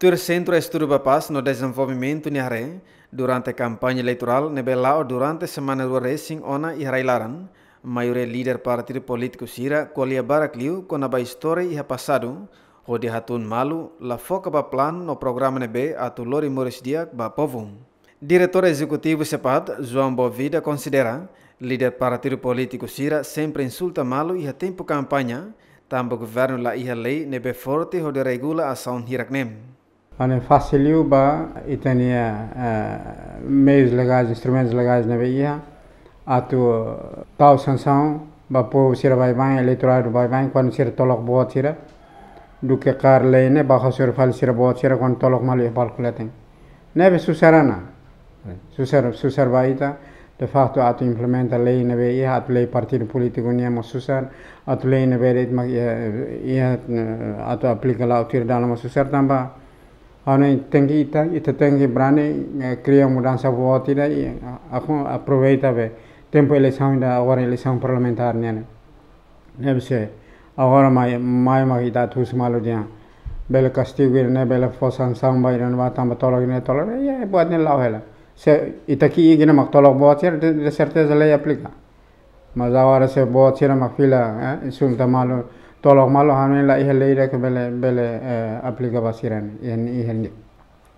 Tur Centro Estudo da Paz no Desenvolvimento Niaré, durante a campanha eleitoral, nebelau durante a semana do Racing Ona e Railaran, maioria líder partido político Sira, colhia Barakliu com a história e passado, Rodi Hatun Malu, la foca ba plan no programa nebe atu lori Moris Diak ba povum Diretor executivo Sepat, João Bovida, considera líder partido político Sira sempre insulta Malu i a tempo campanha, tambo governo la iha lei nebe forte rodi regula saun hiraknem. মানে ফাসিলিও বা ইতানিয়া মেজ লগাজ ইনস্ট্রুমেন্টস লগাজ নেবেইয়া আতু তাও সংসাও বা পো সিরা বাই বাই এলেট্রাইড বাই বাই কোন সিরা তলক বহত সিরা kar leine ba khosur fal sir bo sir kon tolok malu bal kulatin nebe susarana susar susar baita de facto at implementa leine be atu hat lei partito politico ne mo susar at leine be rit ma i atu eh, eh, eh, at applica la utir dana mo susar tamba Ahora tengo ita, ita tengo brane eh, cria mudança boa tira e eh, ako aproveita be tempo eleição da agora eleição parlamentar né né se agora mai mai mai da tu smalo dia bel castigo ne bel fosan sang bai ran ba tam tolog ne tolog e boa ne lao hela se ita ki igina mak tolog boa tira de certeza lei aplica mas agora se boa tira mak fila eh, sunta malo tolok malo hamen la ihel ke bele bele aplika basiran ihen ihel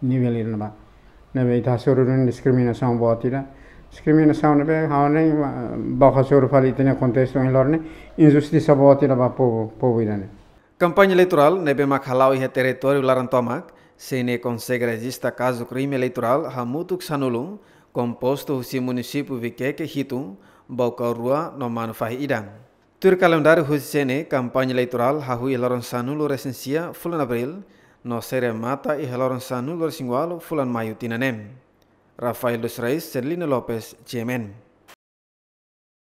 nivel irna nebe ita sururun discrimination botira discrimination nebe hamen ba khasur fal itne contesto in lorne injustice botira ba po po virane campaña eleitoral nebe ma khalau ihe territorio laran tomak sene consegue regista caso crime eleitoral hamutuk sanulu composto si município Vikeke que hitu baukarua no manufai Tur calendário kampanye campanha eleitoral, Rahui Laurensanu Loresencia, Fulan Abril, Nocere Mata e Laurensanu Loresingualo, Fulan Maio Tinanem. Rafael dos Reis, Celina Lopez, GMN.